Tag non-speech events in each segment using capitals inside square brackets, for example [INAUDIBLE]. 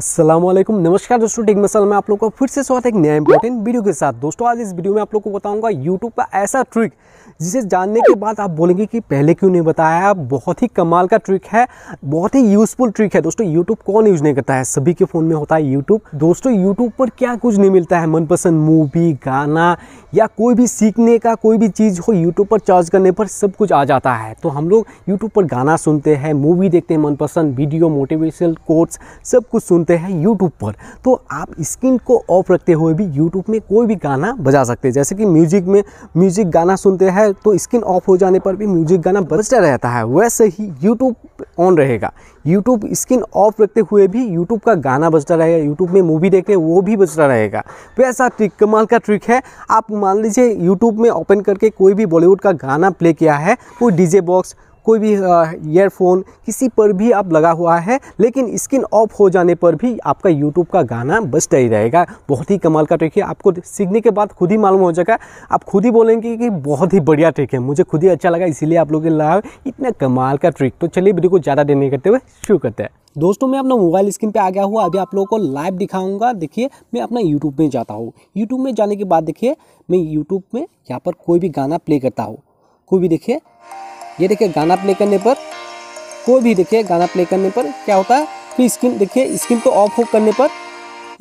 असलम नमस्कार दोस्तों take muscle में आप लोग का फिर से स्वागत है एक नया इंपॉर्टेंट वीडियो के साथ दोस्तों आज इस वीडियो में आप लोग को बताऊंगा यूट्यूब का ऐसा ट्रिक जिसे जानने के बाद आप बोलेंगे कि पहले क्यों नहीं बताया बहुत ही कमाल का ट्रिक है बहुत ही यूजफुल ट्रिक है दोस्तों यूट्यूब कौन यूज नहीं करता है सभी के फ़ोन में होता है यूट्यूब दोस्तों यूट्यूब पर क्या कुछ नहीं मिलता है मनपसंद मूवी गाना या कोई भी सीखने का कोई भी चीज़ हो यूट्यूब पर चार्ज करने पर सब कुछ आ जाता है तो हम लोग यूट्यूब पर गाना सुनते हैं मूवी देखते हैं मनपसंद वीडियो मोटिवेशनल कोर्ट्स सब कुछ सुनते होते हैं यूट्यूब पर तो आप स्क्रीन को ऑफ रखते हुए भी यूट्यूब में कोई भी गाना बजा सकते हैं जैसे कि म्यूजिक में म्यूजिक गाना सुनते हैं तो स्क्रीन ऑफ हो जाने पर भी म्यूजिक गाना बजता रहता है वैसे ही यूट्यूब ऑन रहेगा यूट्यूब स्क्रीन ऑफ रखते हुए भी यूट्यूब का गाना बजता रहेगा यूट्यूब में मूवी देखें वो भी बजता रहेगा वैसा तो ट्रिक कमाल का ट्रिक है आप मान लीजिए यूट्यूब में ओपन करके कोई भी बॉलीवुड का गाना प्ले किया है कोई डीजे बॉक्स कोई भी ईयरफोन किसी पर भी आप लगा हुआ है लेकिन स्क्रीन ऑफ हो जाने पर भी आपका यूट्यूब का गाना बजता ही रहेगा बहुत ही कमाल का ट्रिक है आपको सीखने के बाद खुद ही मालूम हो जाएगा आप खुद ही बोलेंगे कि बहुत ही बढ़िया ट्रिक है मुझे खुद ही अच्छा लगा इसीलिए आप लोग लाभ इतना कमाल का ट्रिक तो चलिए वीडियो को ज़्यादा देर नहीं करते हुए शुरू करते हैं दोस्तों मैं अपना मोबाइल स्क्रीन पे आ गया हुआ अभी आप लोगों को लाइव दिखाऊंगा देखिए मैं अपना यूट्यूब में जाता हूँ यूट्यूब में जाने के बाद देखिए मैं यूट्यूब में यहाँ पर कोई भी गाना प्ले करता हूँ कोई भी देखिए ये देखिए गाना प्ले करने पर कोई भी देखिए गाना प्ले करने पर क्या होता है फिर स्क्रीन देखिए स्क्रीन को ऑफ हो करने पर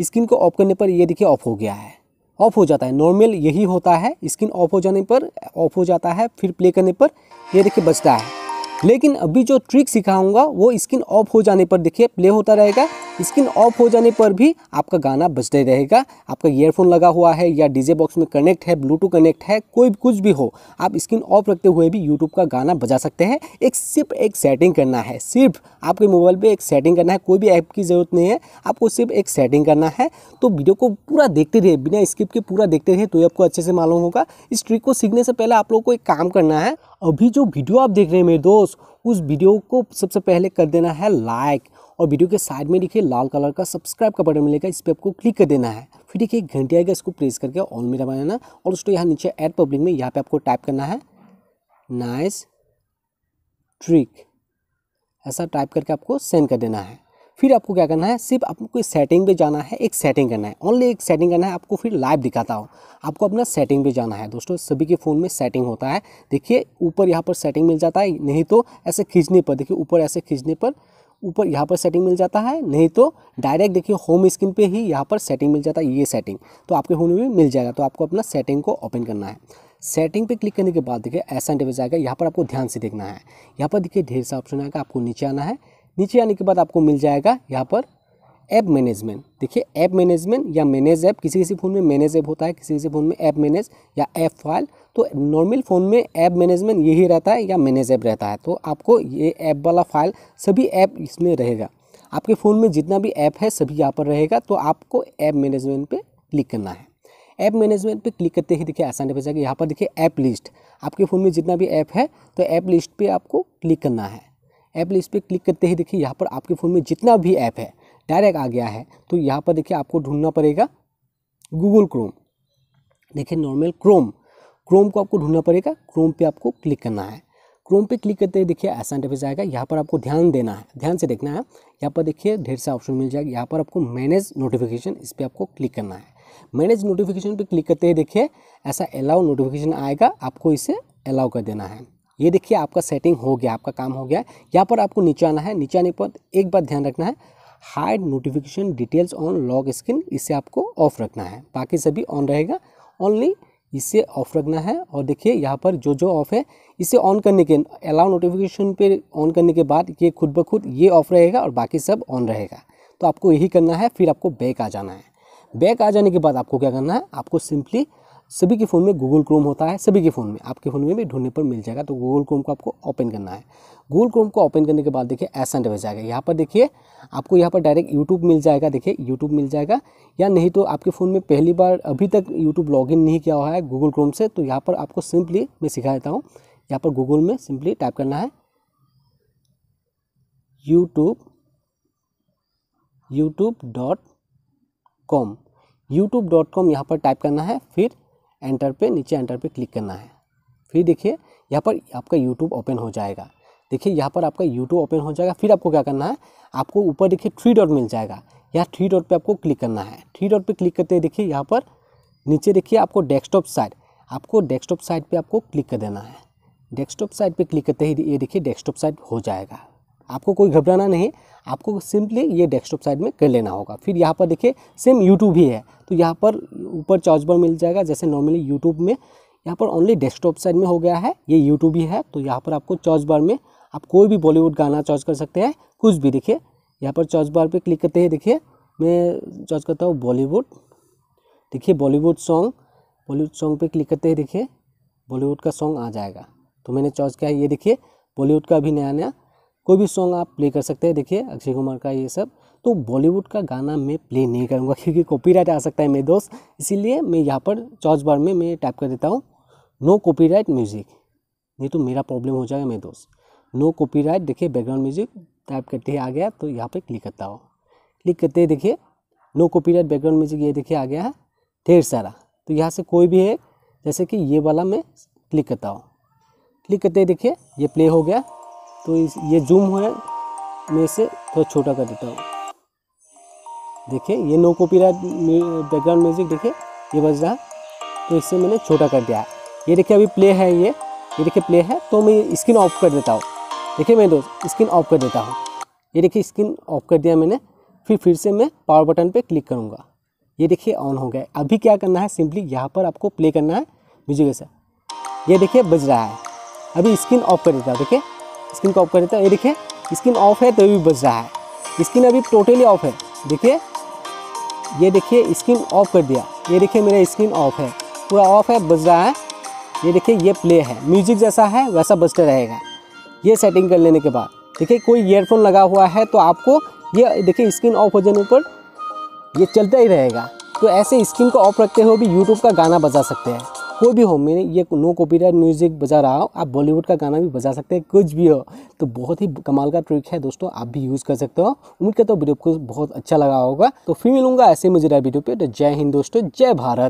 स्क्रीन को ऑफ करने पर ये देखिए ऑफ हो गया है ऑफ हो जाता है नॉर्मल यही होता है स्क्रीन ऑफ हो जाने पर ऑफ हो जाता है फिर प्ले करने पर ये देखिए बचता है लेकिन अभी जो ट्रिक सिखाऊंगा वो स्क्रीन ऑफ हो जाने पर देखिए प्ले होता रहेगा स्क्रीन ऑफ हो जाने पर भी आपका गाना बजते रहेगा आपका ईयरफोन लगा हुआ है या डीजे बॉक्स में कनेक्ट है ब्लूटूथ कनेक्ट है कोई कुछ भी हो आप स्क्रीन ऑफ रखते हुए भी यूट्यूब का गाना बजा सकते हैं एक सिर्फ एक सेटिंग करना है सिर्फ आपके मोबाइल पर एक सेटिंग करना है कोई भी ऐप की ज़रूरत नहीं है आपको सिर्फ एक सेटिंग करना है तो वीडियो को पूरा देखते रहिए बिना स्किप के पूरा देखते रहिए तो आपको अच्छे से मालूम होगा इस ट्रिक को सीखने से पहले आप लोग को एक काम करना है अभी जो वीडियो आप देख रहे हैं मेरे दोस्त उस वीडियो को सबसे पहले कर देना है लाइक और वीडियो के साइड में देखिए लाल कलर का सब्सक्राइब का बटन मिलेगा इस पर आपको क्लिक कर देना है फिर देखिए एक घंटे आएगा इसको प्रेस करके ऑल में दबा देना और उसको यहाँ नीचे एड पब्लिक में यहाँ पर आपको टाइप करना है नाइस ट्रिक ऐसा टाइप करके आपको सेंड कर देना है फिर आपको क्या करना है सिर्फ आपको सेटिंग पे जाना है एक सेटिंग करना है ओनली एक सेटिंग करना है आपको फिर लाइव दिखाता हूँ आपको अपना सेटिंग पे जाना है दोस्तों सभी के फ़ोन में सेटिंग होता है देखिए ऊपर यहाँ पर सेटिंग मिल जाता है नहीं तो ऐसे खींचने पर देखिए ऊपर ऐसे खींचने पर ऊपर यहाँ पर सेटिंग मिल जाता है नहीं तो डायरेक्ट देखिए होम स्क्रीन पर ही यहाँ पर सेटिंग मिल जाता है ये सेटिंग तो आपके फ़ोन में मिल जाएगा तो आपको अपना सेटिंग को ओपन करना है सेटिंग पे क्लिक करने के बाद देखिए ऐसा इंटरव्यू आएगा यहाँ पर आपको ध्यान से देखना है यहाँ पर देखिए ढेर सा ऑप्शन आएगा आपको नीचे आना है नीचे आने के बाद आपको मिल जाएगा यहाँ पर ऐप मैनेजमेंट देखिए ऐप मैनेजमेंट या मैनेज ऐप किसी किसी फ़ोन में मैनेज ऐप होता है किसी किसी फ़ोन में ऐप मैनेज या ऐप फाइल तो नॉर्मल फ़ोन में ऐप मैनेजमेंट यही रहता है या मैनेज ऐप रहता है तो आपको ये ऐप वाला फाइल सभी ऐप इसमें रहेगा आपके फ़ोन में जितना भी ऐप है सभी यहाँ पर रहेगा तो आपको ऐप मैनेजमेंट पर क्लिक करना है ऐप मैनेजमेंट पर क्लिक करते ही देखिए आसानी हो जाएगा यहाँ पर देखिए ऐप लिस्ट आपके फ़ोन में जितना भी ऐप है तो ऐप लिस्ट पर आपको क्लिक करना है ऐप लिस्ट पर क्लिक करते ही देखिए यहाँ पर आपके फ़ोन में जितना भी ऐप है डायरेक्ट आ गया है तो यहाँ पर देखिए आपको ढूंढना पड़ेगा गूगल क्रोम देखिए नॉर्मल क्रोम क्रोम को आपको ढूंढना पड़ेगा क्रोम पे आपको क्लिक करना है क्रोम पे क्लिक करते ही देखिए ऐसा इंटरफेस आएगा यहाँ पर आपको ध्यान देना है ध्यान से देखना है यहाँ पर देखिए ढेर सा ऑप्शन मिल जाएगा यहाँ पर आपको मैनेज नोटिफिकेशन इस पर आपको क्लिक करना है मैनेज नोटिफिकेशन पर क्लिक करते ही देखिए ऐसा अलाउ नोटिफिकेशन आएगा आपको इसे अलाउ कर देना है ये देखिए आपका सेटिंग हो गया आपका काम हो गया यहाँ पर आपको नीचे आना है नीचे आने पर एक बात ध्यान रखना है hide notification details on lock screen इसे आपको ऑफ रखना है बाकी सभी ऑन रहेगा ओनली इसे ऑफ रखना है और देखिए यहाँ पर जो जो ऑफ है इसे ऑन करने के अलाउ नोटिफिकेशन पे ऑन करने के बाद ये खुद ब खुद ये ऑफ रहेगा और बाकी सब ऑन रहेगा तो आपको यही करना है फिर आपको बैक आ जाना है बैक आ जाने के बाद आपको क्या करना है आपको सिंपली सभी के फ़ोन में गूगल क्रोम होता है सभी के फ़ोन में आपके फ़ोन में भी ढूंढने पर मिल जाएगा तो गूगल क्रोम को आपको ओपन करना है गूगल क्रोम को ओपन करने के बाद देखिए ऐसा इंटरफेस आएगा यहाँ पर देखिए आपको यहाँ पर डायरेक्ट यूट्यूब मिल जाएगा देखिए यूट्यूब मिल जाएगा या नहीं तो आपके फ़ोन में पहली बार अभी तक यूट्यूब लॉग नहीं किया हुआ है गूगल क्रोम से तो यहाँ पर आपको सिंपली मैं सिखा देता हूँ यहाँ पर गूगल में सिंपली टाइप करना है YouTube YouTube dot com YouTube dot com यहाँ पर टाइप करना है फिर एंटर पे नीचे एंटर पे क्लिक करना है फिर देखिए यहाँ पर आपका यूट्यूब ओपन हो जाएगा देखिए यहाँ पर आपका यूट्यूब ओपन हो जाएगा फिर आपको क्या करना है आपको ऊपर देखिए थ्री डॉट मिल जाएगा यहाँ थ्री डॉट पर आपको क्लिक करना है थ्री डॉट पर क्लिक करते देखिए यहाँ पर नीचे देखिए आपको डेस्कटॉप साइड आपको डेस्कटॉप साइड पर आपको क्लिक कर देना है डेस्कटॉप साइड पर क्लिक करते ही ये देखिए डेस्कटॉप साइड हो जाएगा आपको कोई घबराना नहीं आपको सिंपली ये डेस्कटॉप साइड में कर लेना होगा फिर यहाँ पर देखिए सेम यूट्यूब ही है तो यहाँ पर ऊपर चार्ज बार मिल जाएगा जैसे नॉर्मली यूट्यूब में यहाँ पर ओनली डेस्कटॉप साइड में हो गया है ये यूट्यूब ही है तो यहाँ पर आपको चार्ज बार में आप कोई भी बॉलीवुड गाना चार्ज कर सकते हैं कुछ भी देखिए यहाँ पर चार्ज बार पर क्लिक करते हैं देखिए मैं चार्ज करता हूँ बॉलीवुड देखिए बॉलीवुड सॉन्ग बॉलीवुड सॉन्ग पर क्लिक करते हैं देखिए बॉलीवुड का सॉन्ग आ जाएगा तो मैंने चॉइस किया है ये देखिए बॉलीवुड का अभी नया नया कोई भी सॉन्ग आप प्ले कर सकते हैं देखिए अक्षय कुमार का ये सब तो बॉलीवुड का गाना मैं प्ले नहीं करूँगा [LAUGHS] क्योंकि कॉपीराइट आ सकता है मेरे दोस्त इसीलिए मैं यहाँ पर चौच बार में मैं टाइप कर देता हूँ नो कॉपीराइट म्यूज़िक नहीं तो मेरा प्रॉब्लम हो जाएगा मेरे दोस्त नो कॉपीराइट देखिए बैकग्राउंड म्यूज़िक टाइप करते ही आ गया तो यहाँ पर क्लिक करता हूँ क्लिक करते ही देखिए नो कॉपीराइट बैकग्राउंड म्यूज़िक ये देखिए आ गया है ढेर सारा तो यहाँ से कोई भी है जैसे कि ये वाला मैं क्लिक करता हूँ क्लिक करते ही देखिए ये प्ले हो गया तो इस ये जूम है मैं इसे थोड़ा तो छोटा कर देता हूँ देखिए ये नो कॉपीराइट बैकग्राउंड म्यूजिक देखिए ये बज रहा तो इसे मैंने छोटा कर दिया ये देखिए अभी प्ले है ये ये देखिए प्ले है तो मैं स्क्रीन ऑफ कर देता हूँ देखिए मैं दोस्त स्क्रीन ऑफ कर देता हूँ ये देखिए स्क्रीन ऑफ कर दिया मैंने फिर फिर से मैं पावर बटन पे क्लिक करूँगा ये देखिए ऑन हो गया अभी क्या करना है सिंपली यहाँ पर आपको प्ले करना है म्यूजिक ऐसा ये देखिए बज रहा है अभी स्क्रीन ऑफ कर देता हूँ देखिए स्क्रीन को ऑफ कर देता है ये देखिए स्क्रीन ऑफ है तो भी बज रहा है स्क्रीन अभी टोटली ऑफ है देखिए ये देखिए स्क्रीन ऑफ कर दिया ये देखिए मेरा स्क्रीन ऑफ है पूरा ऑफ है बज रहा है ये देखिए ये प्ले है म्यूजिक जैसा है वैसा बजता रहेगा ये सेटिंग कर लेने के बाद देखिए कोई ईयरफोन लगा हुआ है तो आपको ये देखिए स्क्रीन ऑफ हो जाने पर ये चलता ही रहेगा तो ऐसे स्क्रीन को ऑफ रखते हुए भी यूट्यूब का गाना बजा सकते हैं कोई भी हो मैंने ये नो कॉपीराइट म्यूज़िक बजा रहा हो आप बॉलीवुड का गाना भी बजा सकते हैं कुछ भी हो तो बहुत ही कमाल का ट्रिक है दोस्तों आप भी यूज़ कर सकते हो उम्मीद करता हूँ वीडियो को बहुत अच्छा लगा होगा तो फिर मिलूंगा ऐसे मुझे वीडियो पे तो जय हिंद दोस्तों जय भारत